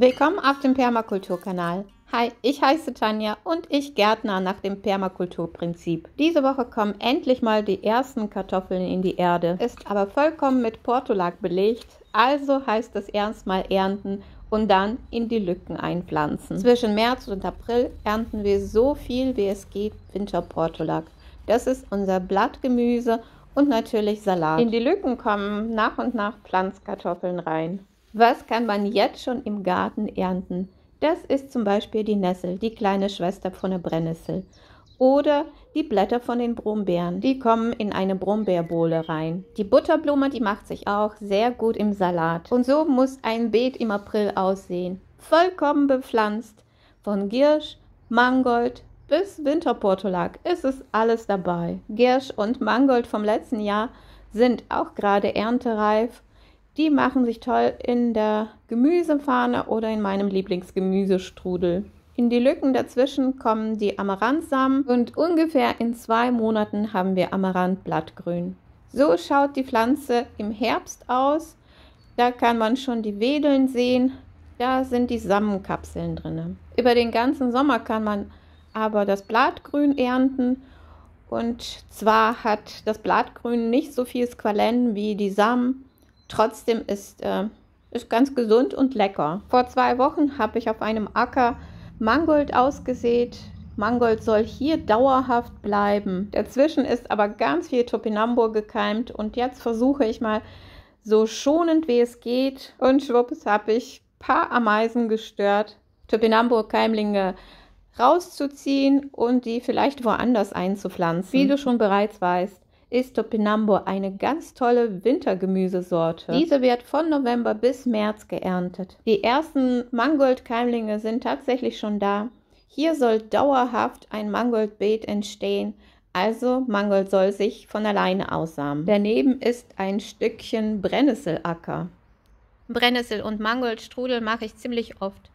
Willkommen auf dem Permakulturkanal. Hi, ich heiße Tanja und ich Gärtner nach dem Permakulturprinzip. Diese Woche kommen endlich mal die ersten Kartoffeln in die Erde, ist aber vollkommen mit Portulak belegt, also heißt es erstmal ernten und dann in die Lücken einpflanzen. Zwischen März und April ernten wir so viel wie es geht Winterportulak. Das ist unser Blattgemüse und natürlich Salat. In die Lücken kommen nach und nach Pflanzkartoffeln rein. Was kann man jetzt schon im Garten ernten? Das ist zum Beispiel die Nessel, die kleine Schwester von der Brennnessel. Oder die Blätter von den Brombeeren, die kommen in eine Brombeerbohle rein. Die Butterblume, die macht sich auch sehr gut im Salat. Und so muss ein Beet im April aussehen. Vollkommen bepflanzt. Von Girsch, Mangold bis Winterportulak ist es alles dabei. Girsch und Mangold vom letzten Jahr sind auch gerade erntereif die machen sich toll in der Gemüsepfanne oder in meinem Lieblingsgemüsestrudel. In die Lücken dazwischen kommen die Amaranthsamen und ungefähr in zwei Monaten haben wir Amaranthblattgrün. So schaut die Pflanze im Herbst aus. Da kann man schon die Wedeln sehen. Da sind die Samenkapseln drin. Über den ganzen Sommer kann man aber das Blattgrün ernten. Und zwar hat das Blattgrün nicht so viel Squalen wie die Samen. Trotzdem ist es äh, ganz gesund und lecker. Vor zwei Wochen habe ich auf einem Acker Mangold ausgesät. Mangold soll hier dauerhaft bleiben. Dazwischen ist aber ganz viel Topinambur gekeimt und jetzt versuche ich mal so schonend wie es geht und schwupps habe ich paar Ameisen gestört, Topinambur-Keimlinge rauszuziehen und die vielleicht woanders einzupflanzen. Wie du schon bereits weißt, ist Topinambo eine ganz tolle Wintergemüsesorte. Diese wird von November bis März geerntet. Die ersten Mangoldkeimlinge sind tatsächlich schon da. Hier soll dauerhaft ein Mangoldbeet entstehen, also Mangold soll sich von alleine aussamen. Daneben ist ein Stückchen Brennnesselacker. Brennnessel und Mangoldstrudel mache ich ziemlich oft.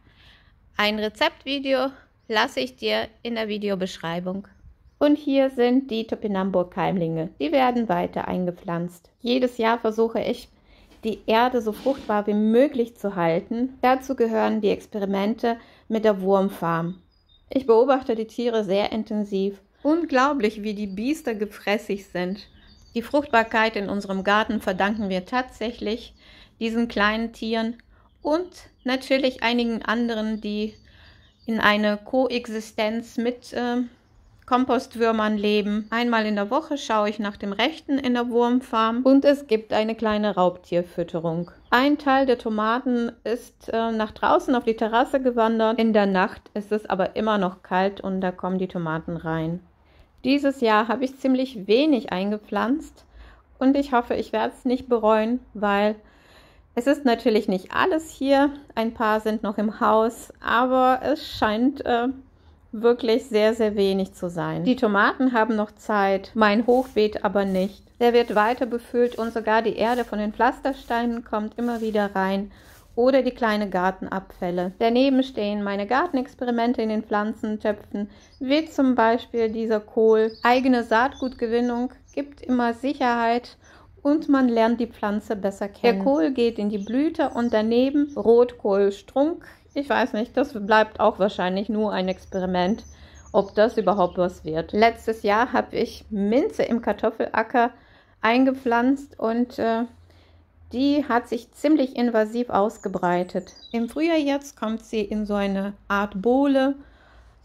Ein Rezeptvideo lasse ich dir in der Videobeschreibung. Und hier sind die Topinambur-Keimlinge. Die werden weiter eingepflanzt. Jedes Jahr versuche ich, die Erde so fruchtbar wie möglich zu halten. Dazu gehören die Experimente mit der Wurmfarm. Ich beobachte die Tiere sehr intensiv. Unglaublich, wie die Biester gefressig sind. Die Fruchtbarkeit in unserem Garten verdanken wir tatsächlich diesen kleinen Tieren und natürlich einigen anderen, die in eine Koexistenz mit äh, Kompostwürmern leben. Einmal in der Woche schaue ich nach dem Rechten in der Wurmfarm und es gibt eine kleine Raubtierfütterung. Ein Teil der Tomaten ist äh, nach draußen auf die Terrasse gewandert. In der Nacht ist es aber immer noch kalt und da kommen die Tomaten rein. Dieses Jahr habe ich ziemlich wenig eingepflanzt und ich hoffe, ich werde es nicht bereuen, weil es ist natürlich nicht alles hier. Ein paar sind noch im Haus, aber es scheint äh, wirklich sehr, sehr wenig zu sein. Die Tomaten haben noch Zeit, mein Hochbeet aber nicht. Der wird weiter befüllt und sogar die Erde von den Pflastersteinen kommt immer wieder rein oder die kleinen Gartenabfälle. Daneben stehen meine Gartenexperimente in den Pflanzentöpfen, wie zum Beispiel dieser Kohl. Eigene Saatgutgewinnung gibt immer Sicherheit und man lernt die Pflanze besser kennen. Der Kohl geht in die Blüte und daneben Rotkohlstrunk ich weiß nicht, das bleibt auch wahrscheinlich nur ein Experiment, ob das überhaupt was wird. Letztes Jahr habe ich Minze im Kartoffelacker eingepflanzt und äh, die hat sich ziemlich invasiv ausgebreitet. Im Frühjahr jetzt kommt sie in so eine Art Bohle,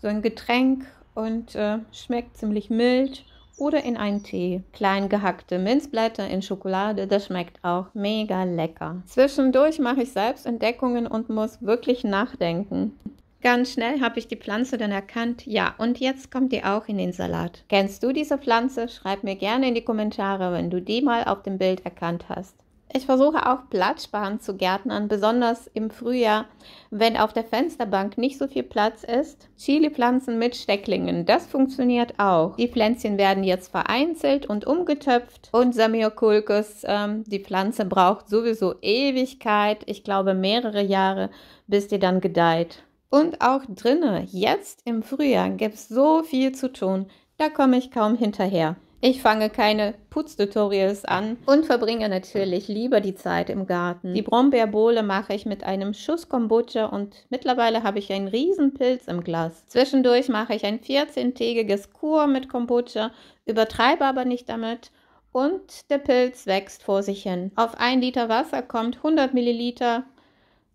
so ein Getränk und äh, schmeckt ziemlich mild oder in einen Tee. Klein gehackte Minzblätter in Schokolade, das schmeckt auch mega lecker. Zwischendurch mache ich selbst Entdeckungen und muss wirklich nachdenken. Ganz schnell habe ich die Pflanze dann erkannt. Ja, und jetzt kommt die auch in den Salat. Kennst du diese Pflanze? Schreib mir gerne in die Kommentare, wenn du die mal auf dem Bild erkannt hast. Ich versuche auch Platzsparen zu gärtnern, besonders im Frühjahr, wenn auf der Fensterbank nicht so viel Platz ist. Chili-Pflanzen mit Stecklingen, das funktioniert auch. Die Pflänzchen werden jetzt vereinzelt und umgetöpft und Samiokulkus, ähm, die Pflanze braucht sowieso Ewigkeit, ich glaube mehrere Jahre, bis die dann gedeiht. Und auch drinnen, jetzt im Frühjahr, gibt es so viel zu tun, da komme ich kaum hinterher. Ich fange keine Putztutorials an und verbringe natürlich lieber die Zeit im Garten. Die Brombeerbowle mache ich mit einem Schuss Kombucha und mittlerweile habe ich einen Riesenpilz im Glas. Zwischendurch mache ich ein 14-tägiges Kur mit Kombucha, übertreibe aber nicht damit und der Pilz wächst vor sich hin. Auf 1 Liter Wasser kommt 100 Milliliter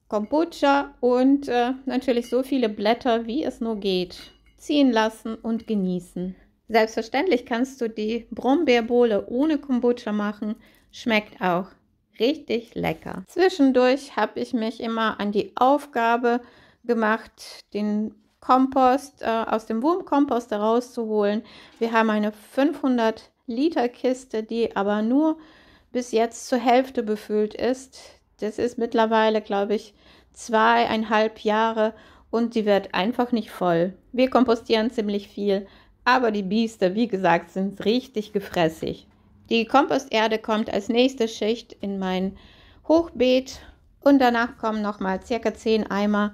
Kombucha und äh, natürlich so viele Blätter, wie es nur geht. Ziehen lassen und genießen. Selbstverständlich kannst du die Brombeerbowle ohne Kombucha machen. Schmeckt auch richtig lecker. Zwischendurch habe ich mich immer an die Aufgabe gemacht, den Kompost äh, aus dem Wurmkompost herauszuholen. Wir haben eine 500 Liter Kiste, die aber nur bis jetzt zur Hälfte befüllt ist. Das ist mittlerweile, glaube ich, zweieinhalb Jahre und die wird einfach nicht voll. Wir kompostieren ziemlich viel aber die Biester, wie gesagt, sind richtig gefressig. Die Komposterde kommt als nächste Schicht in mein Hochbeet und danach kommen nochmal circa 10 Eimer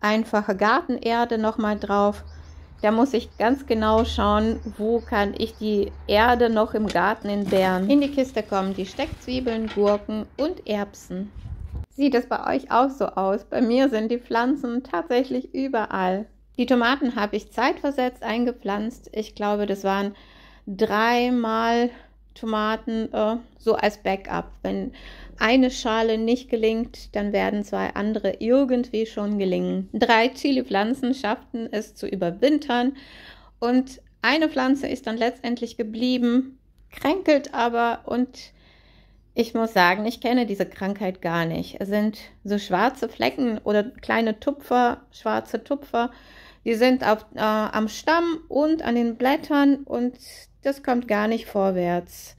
einfache Gartenerde nochmal drauf. Da muss ich ganz genau schauen, wo kann ich die Erde noch im Garten entbehren. In die Kiste kommen die Steckzwiebeln, Gurken und Erbsen. Sieht es bei euch auch so aus? Bei mir sind die Pflanzen tatsächlich überall. Die Tomaten habe ich zeitversetzt eingepflanzt. Ich glaube, das waren dreimal Tomaten äh, so als Backup. Wenn eine Schale nicht gelingt, dann werden zwei andere irgendwie schon gelingen. Drei Chili-Pflanzen schafften es zu überwintern und eine Pflanze ist dann letztendlich geblieben, kränkelt aber und ich muss sagen, ich kenne diese Krankheit gar nicht. Es sind so schwarze Flecken oder kleine Tupfer, schwarze Tupfer die sind auf, äh, am Stamm und an den Blättern und das kommt gar nicht vorwärts.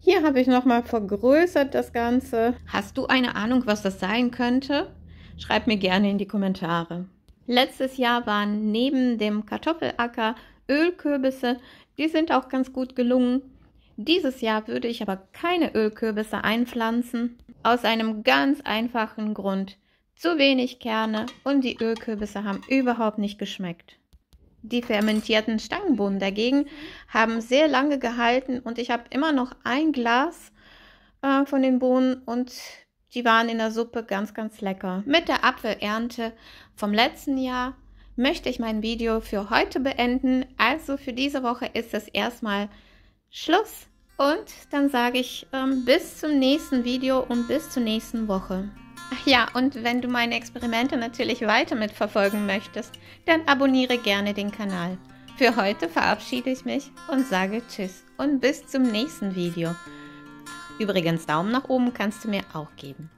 Hier habe ich nochmal vergrößert das Ganze. Hast du eine Ahnung, was das sein könnte? Schreib mir gerne in die Kommentare. Letztes Jahr waren neben dem Kartoffelacker Ölkürbisse. Die sind auch ganz gut gelungen. Dieses Jahr würde ich aber keine Ölkürbisse einpflanzen. Aus einem ganz einfachen Grund zu wenig Kerne und die Ölkürbisse haben überhaupt nicht geschmeckt. Die fermentierten Stangenbohnen dagegen haben sehr lange gehalten und ich habe immer noch ein Glas äh, von den Bohnen und die waren in der Suppe ganz, ganz lecker. Mit der Apfelernte vom letzten Jahr möchte ich mein Video für heute beenden. Also für diese Woche ist es erstmal Schluss und dann sage ich ähm, bis zum nächsten Video und bis zur nächsten Woche. Ja, und wenn du meine Experimente natürlich weiter mitverfolgen möchtest, dann abonniere gerne den Kanal. Für heute verabschiede ich mich und sage Tschüss und bis zum nächsten Video. Übrigens, Daumen nach oben kannst du mir auch geben.